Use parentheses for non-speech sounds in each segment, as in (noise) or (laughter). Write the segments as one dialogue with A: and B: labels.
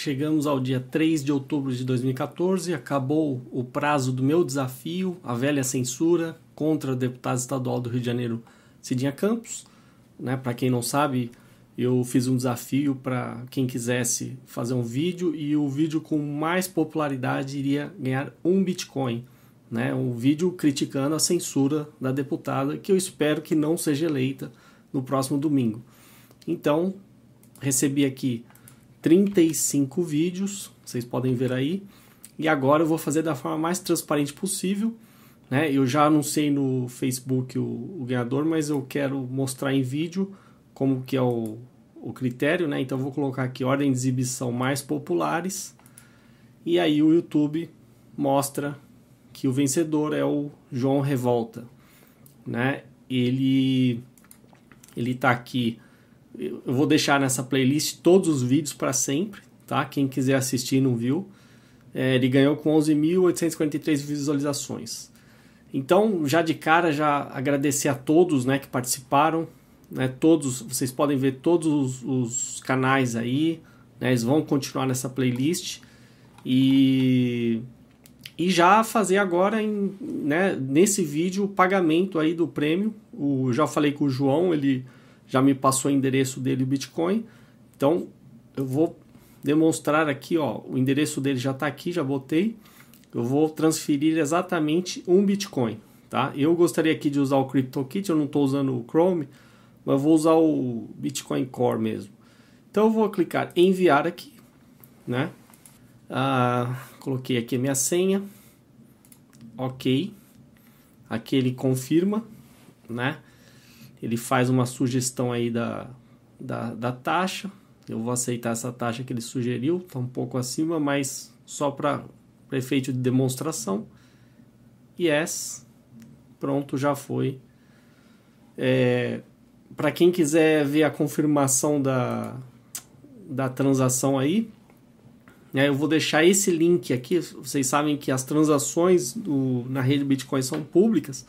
A: Chegamos ao dia 3 de outubro de 2014, acabou o prazo do meu desafio, a velha censura contra o deputado estadual do Rio de Janeiro, Cidinha Campos. Né? Para quem não sabe, eu fiz um desafio para quem quisesse fazer um vídeo e o vídeo com mais popularidade iria ganhar um Bitcoin. Né? Um vídeo criticando a censura da deputada, que eu espero que não seja eleita no próximo domingo. Então, recebi aqui 35 vídeos, vocês podem ver aí. E agora eu vou fazer da forma mais transparente possível. Né? Eu já anunciei no Facebook o, o ganhador, mas eu quero mostrar em vídeo como que é o, o critério. Né? Então eu vou colocar aqui ordem de exibição mais populares. E aí o YouTube mostra que o vencedor é o João Revolta, né? Ele ele tá aqui eu vou deixar nessa playlist todos os vídeos para sempre, tá? Quem quiser assistir e não viu. É, ele ganhou com 11.843 visualizações. Então, já de cara, já agradecer a todos né, que participaram. Né, todos, vocês podem ver todos os, os canais aí. Né, eles vão continuar nessa playlist. E, e já fazer agora, em, né, nesse vídeo, o pagamento aí do prêmio. O, já falei com o João, ele já me passou o endereço dele Bitcoin. Então eu vou demonstrar aqui, ó, o endereço dele já está aqui, já botei. Eu vou transferir exatamente um Bitcoin, tá? Eu gostaria aqui de usar o CryptoKit, eu não estou usando o Chrome, mas eu vou usar o Bitcoin Core mesmo. Então eu vou clicar em enviar aqui, né? Ah, coloquei aqui a minha senha, ok. Aqui ele confirma, né? ele faz uma sugestão aí da, da, da taxa. Eu vou aceitar essa taxa que ele sugeriu, está um pouco acima, mas só para efeito de demonstração. Yes, pronto, já foi. É, para quem quiser ver a confirmação da, da transação aí, né, eu vou deixar esse link aqui. Vocês sabem que as transações do, na rede Bitcoin são públicas.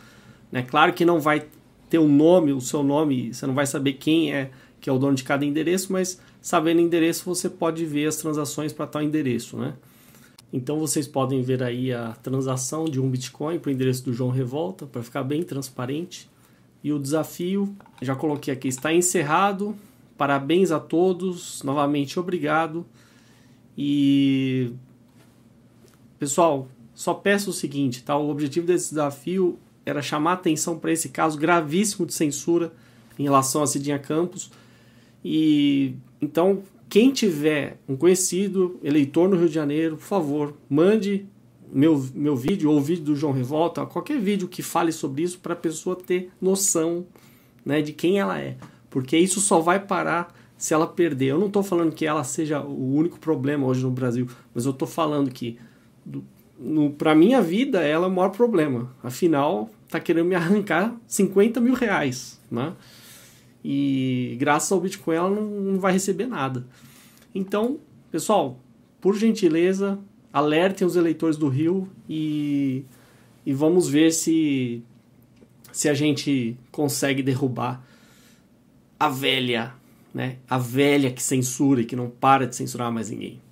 A: Né? Claro que não vai ter o nome, o seu nome, você não vai saber quem é que é o dono de cada endereço, mas sabendo o endereço você pode ver as transações para tal endereço, né? Então vocês podem ver aí a transação de um Bitcoin para o endereço do João Revolta, para ficar bem transparente. E o desafio, já coloquei aqui, está encerrado. Parabéns a todos, novamente obrigado. E pessoal, só peço o seguinte, tá? O objetivo desse desafio era chamar atenção para esse caso gravíssimo de censura em relação a Cidinha Campos. E então, quem tiver um conhecido eleitor no Rio de Janeiro, por favor, mande meu, meu vídeo ou o vídeo do João Revolta, qualquer vídeo que fale sobre isso para a pessoa ter noção né, de quem ela é. Porque isso só vai parar se ela perder. Eu não estou falando que ela seja o único problema hoje no Brasil, mas eu estou falando que do, no, pra minha vida, ela é o maior problema. Afinal, tá querendo me (laughs) arrancar 50 mil reais, né? E graças ao Bitcoin ela não, não vai receber nada. Então, pessoal, por gentileza, alertem os eleitores do Rio e, e vamos ver se, se a gente consegue derrubar a velha, né? A velha que censura e que não para de censurar mais ninguém.